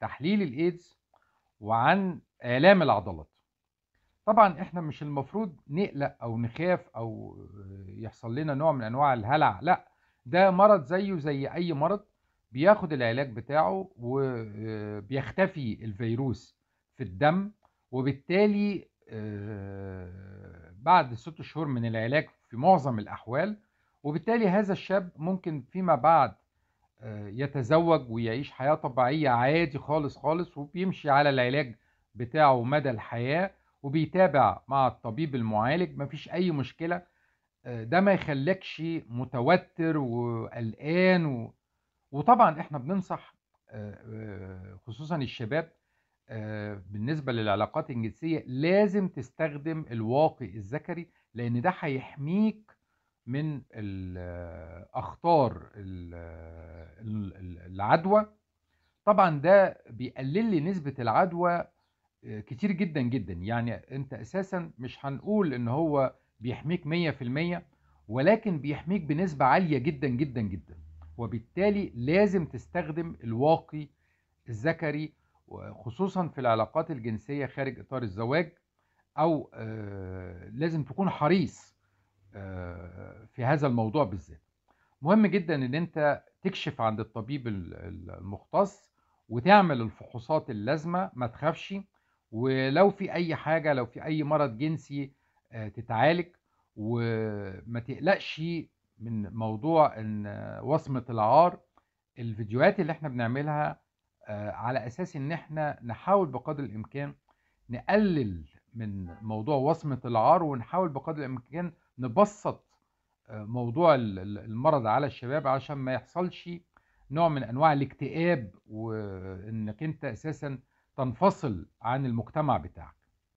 تحليل الايدز وعن الام العضلات طبعا احنا مش المفروض نقلق او نخاف او يحصل لنا نوع من انواع الهلع لا ده مرض زيه زي اي مرض بياخد العلاج بتاعه وبيختفي الفيروس في الدم وبالتالي آه، بعد ست شهور من العلاج في معظم الاحوال وبالتالي هذا الشاب ممكن فيما بعد يتزوج ويعيش حياة طبيعية عادي خالص خالص وبيمشي على العلاج بتاعه مدى الحياة وبيتابع مع الطبيب المعالج مفيش أي مشكلة آه، ده ما يخليكش متوتر وقلقان و... وطبعا احنا بننصح آه، آه، خصوصا الشباب بالنسبة للعلاقات الجنسية لازم تستخدم الواقي الذكري لأن ده هيحميك من اخطار العدوى طبعا ده بيقلل لي نسبه العدوى آه، كتير جدا جدا يعني انت اساسا مش هنقول ان هو بيحميك 100% ولكن بيحميك بنسبه عاليه جدا جدا جدا وبالتالي لازم تستخدم الواقي الذكري خصوصا في العلاقات الجنسيه خارج اطار الزواج او آه، لازم تكون حريص في هذا الموضوع بالذات مهم جدا ان انت تكشف عند الطبيب المختص وتعمل الفحوصات اللازمه ما تخافش ولو في اي حاجه لو في اي مرض جنسي آه، تتعالج وما تقلقش من موضوع ان وصمه العار الفيديوهات اللي احنا بنعملها آه، على اساس ان احنا نحاول بقدر الامكان نقلل من موضوع وصمه العار ونحاول بقدر الامكان نبسط آه، موضوع المرض على الشباب عشان ما يحصلش نوع من انواع الاكتئاب وانك انت اساسا تنفصل عن المجتمع بتاعك